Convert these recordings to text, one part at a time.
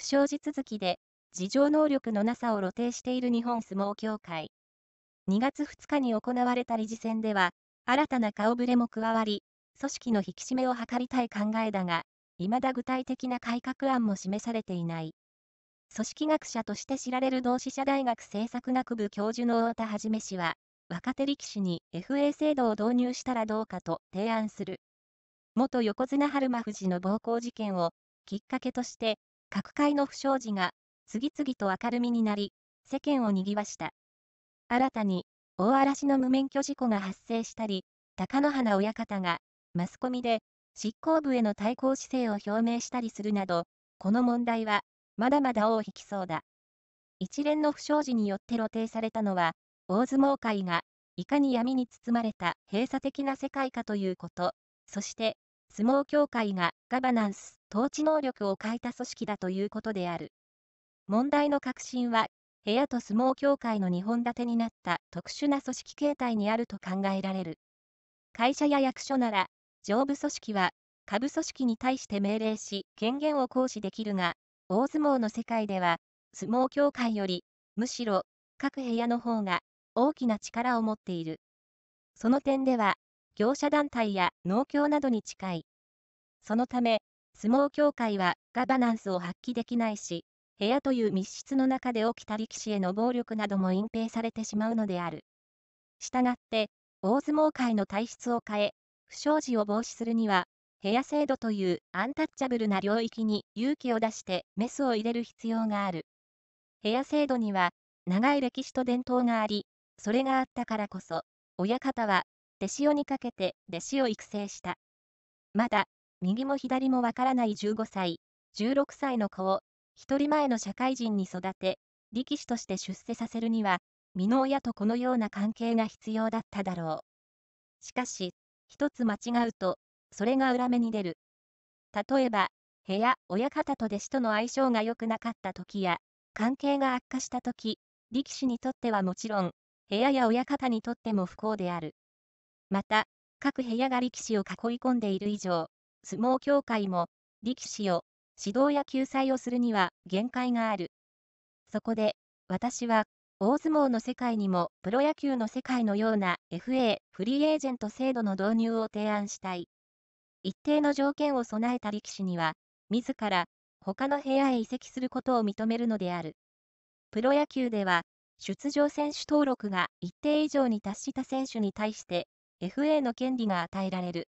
不祥事続きで、事情能力のなさを露呈している日本相撲協会。2月2日に行われた理事選では、新たな顔ぶれも加わり、組織の引き締めを図りたい考えだが、未だ具体的な改革案も示されていない。組織学者として知られる同志社大学政策学部教授の太田はじめ氏は、若手力士に FA 制度を導入したらどうかと提案する。元横綱春馬富士の暴行事件をきっかけとして、各界の不祥事が次々と明るみになり、世間を賑わした。新たに、大嵐の無免許事故が発生したり、高野花親方が、マスコミで、執行部への対抗姿勢を表明したりするなど、この問題は、まだまだ尾を引きそうだ。一連の不祥事によって露呈されたのは、大相撲界が、いかに闇に包まれた閉鎖的な世界かということ、そして、相撲協会がガバナンス、統治能力を欠いた組織だということである。問題の核心は、部屋と相撲協会の2本立てになった特殊な組織形態にあると考えられる。会社や役所なら、上部組織は、下部組織に対して命令し、権限を行使できるが、大相撲の世界では、相撲協会より、むしろ、各部屋の方が、大きな力を持っている。その点では、業者団体や農協などに近い。そのため、相撲協会はガバナンスを発揮できないし、部屋という密室の中で起きた力士への暴力なども隠蔽されてしまうのである。したがって、大相撲界の体質を変え、不祥事を防止するには、部屋制度というアンタッチャブルな領域に勇気を出してメスを入れる必要がある。部屋制度には、長い歴史と伝統があり、それがあったからこそ、親方は、弟子をにかけて弟子を育成した。まだ、右も左もわからない15歳、16歳の子を、一人前の社会人に育て、力士として出世させるには、美濃親とこのような関係が必要だっただろう。しかし、一つ間違うと、それが裏目に出る。例えば、部屋、親方と弟子との相性が良くなかった時や、関係が悪化した時、力士にとってはもちろん、部屋や親方にとっても不幸である。また、各部屋が力士を囲い込んでいる以上、相撲協会も、力士を指導や救済をするには限界がある。そこで、私は、大相撲の世界にもプロ野球の世界のような FA フリーエージェント制度の導入を提案したい。一定の条件を備えた力士には、自ら他の部屋へ移籍することを認めるのである。プロ野球では、出場選手登録が一定以上に達した選手に対して、FA の権利が与えられる。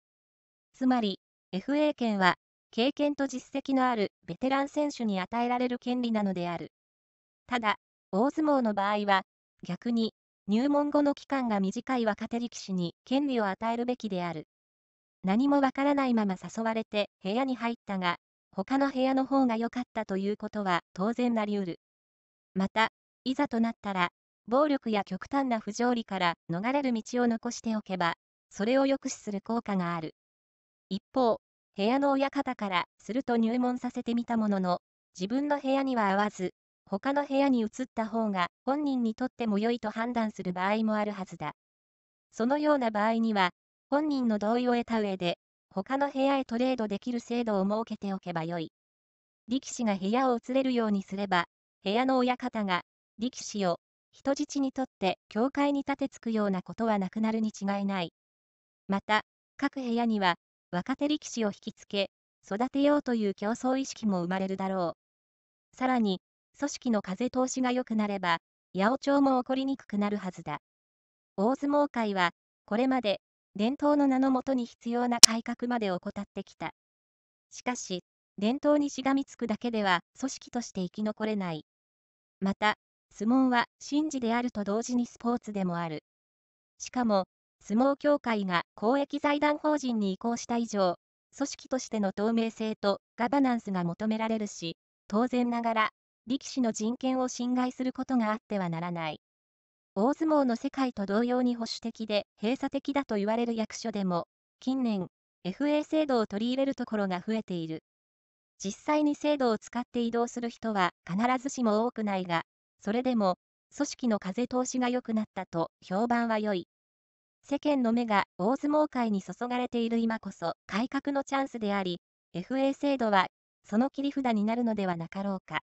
つまり、FA 権は、経験と実績のあるベテラン選手に与えられる権利なのである。ただ、大相撲の場合は、逆に、入門後の期間が短い若手力士に権利を与えるべきである。何もわからないまま誘われて部屋に入ったが、他の部屋の方が良かったということは当然なりうる。また、いざとなったら、暴力や極端な不条理から逃れる道を残しておけば、それを抑止する効果がある。一方、部屋の親方からすると入門させてみたものの、自分の部屋には合わず、他の部屋に移った方が本人にとっても良いと判断する場合もあるはずだ。そのような場合には、本人の同意を得た上で、他の部屋へトレードできる制度を設けておけばよい。力士が部屋を移れるようにすれば、部屋の親方が、力士を、人質にとって教会に立てつくようなことはなくなるに違いない。また、各部屋には、若手力士を引きつけ、育てようという競争意識も生まれるだろう。さらに、組織の風通しが良くなれば、八百長も起こりにくくなるはずだ。大相撲界は、これまで、伝統の名のもとに必要な改革まで怠ってきた。しかし、伝統にしがみつくだけでは組織として生き残れない。また、相撲は神事であると同時にスポーツでもある。しかも、相撲協会が公益財団法人に移行した以上、組織としての透明性とガバナンスが求められるし、当然ながら、力士の人権を侵害することがあってはならない。大相撲の世界と同様に保守的で閉鎖的だと言われる役所でも、近年、FA 制度を取り入れるところが増えている。実際に制度を使って移動する人は必ずしも多くないが、それでも、組織の風通しが良くなったと評判は良い。世間の目が大相撲界に注がれている今こそ改革のチャンスであり、FA 制度はその切り札になるのではなかろうか。